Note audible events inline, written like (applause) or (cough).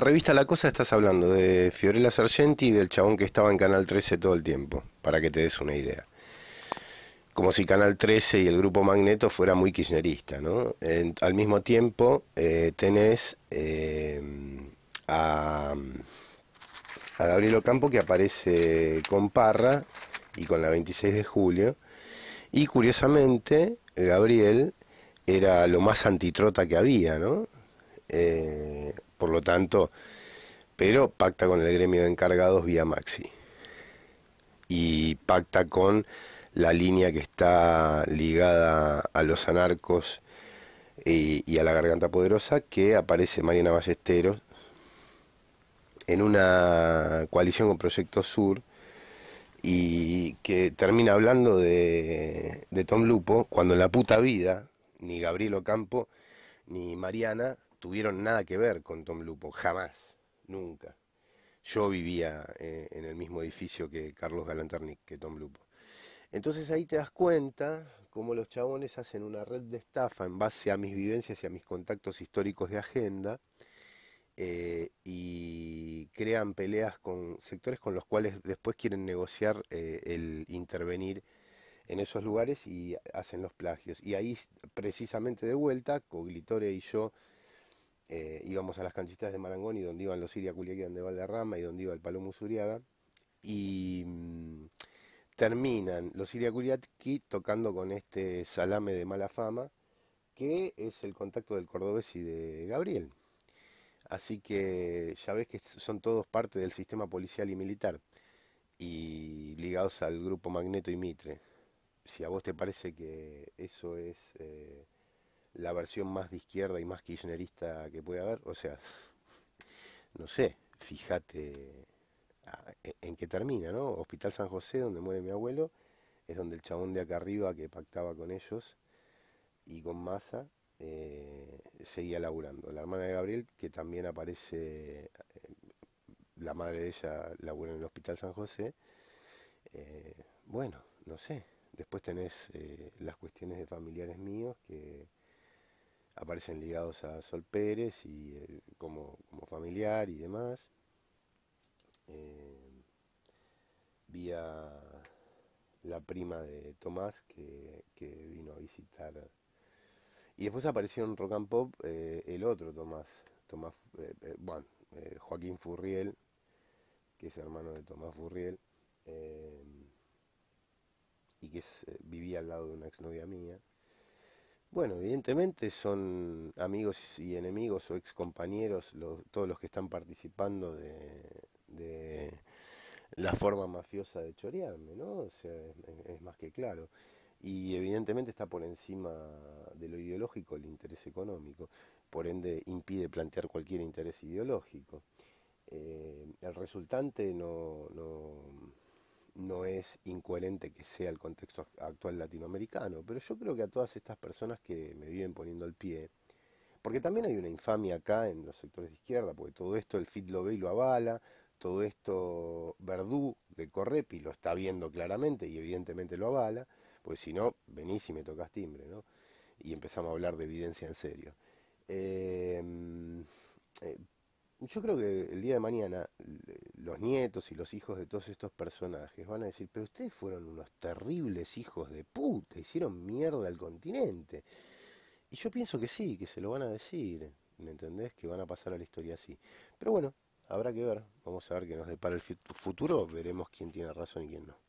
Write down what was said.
revista La Cosa estás hablando de Fiorella Sargenti y del chabón que estaba en Canal 13 todo el tiempo, para que te des una idea. Como si Canal 13 y el grupo Magneto fuera muy kirchnerista, ¿no? al mismo tiempo eh, tenés eh, a, Gabriel Ocampo que aparece con Parra y con la 26 de julio. Y curiosamente, Gabriel era lo más antitrota que había, ¿no? Eh, por lo tanto, pero pacta con el gremio de encargados vía Maxi. Y pacta con la línea que está ligada a los anarcos eh, y, a la garganta poderosa, que aparece Mariana Ballesteros en una coalición con Proyecto Sur y que termina hablando de, de Tom Lupo cuando en la puta vida ni Gabriel Ocampo ni Mariana tuvieron nada que ver con Tom Lupo, jamás, nunca. Yo vivía eh, en el mismo edificio que Carlos Galanternick, que Tom Lupo. Entonces ahí te das cuenta cómo los chabones hacen una red de estafa en base a mis vivencias y a mis contactos históricos de agenda eh, y crean peleas con sectores con los cuales después quieren negociar eh, el intervenir en esos lugares y hacen los plagios. Y ahí precisamente de vuelta, Coglitore y yo eh, íbamos a las canchitas de Marangón donde iban los Siria Culiacán de Valderrama y donde iba el Palomo Usuriaga. Y mm, terminan los Siria Culiacán tocando con este salame de mala fama, que es el contacto del cordobés y de Gabriel. Así que ya ves que son todos parte del sistema policial y militar y ligados al grupo Magneto y Mitre. Si a vos te parece que eso es eh, la versión más de izquierda y más kirchnerista que puede haber. O sea, (laughs) no sé, fíjate e, en qué termina, ¿no? Hospital San José, donde muere mi abuelo, es donde el chabón de acá arriba que pactaba con ellos y con Massa eh, seguía laburando. La hermana de Gabriel, que también aparece, eh, la madre de ella labura en el Hospital San José. Eh, bueno, no sé. Después tenés las cuestiones de familiares míos que aparecen ligados a Sol Pérez y eh, como, familiar y demás. Eh, vía la prima de Tomás que, vino a visitar. Y después apareció en Rock and Pop eh, el otro Tomás, Tomás bueno, Joaquín Furriel, que es hermano de Tomás Furriel, y que vivía al lado de una exnovia mía. Bueno, evidentemente son amigos y enemigos o ex compañeros todos los que están participando de, de, la forma mafiosa de chorearme, ¿no? O sea, es, más que claro. Y evidentemente está por encima de lo ideológico el interés económico, por ende impide plantear cualquier interés ideológico. Eh, el resultante no, no no es incoherente que sea el contexto actual latinoamericano, pero yo creo que a todas estas personas que me viven poniendo el pie, porque también hay una infamia acá en los sectores de izquierda, porque todo esto el FIT lo ve y lo avala, todo esto Verdú de Correpi lo está viendo claramente y evidentemente lo avala, pues si no, venís y me tocas timbre, ¿no? Y empezamos a hablar de evidencia en serio. Eh, eh, yo creo que el día de mañana los nietos y los hijos de todos estos personajes van a decir, pero ustedes fueron unos terribles hijos de puta, hicieron mierda al continente. Y yo pienso que sí, que se lo van a decir, ¿me entendés? Que van a pasar a la historia así. Pero bueno, habrá que ver, vamos a ver qué nos depara el futuro, veremos quién tiene razón y quién no.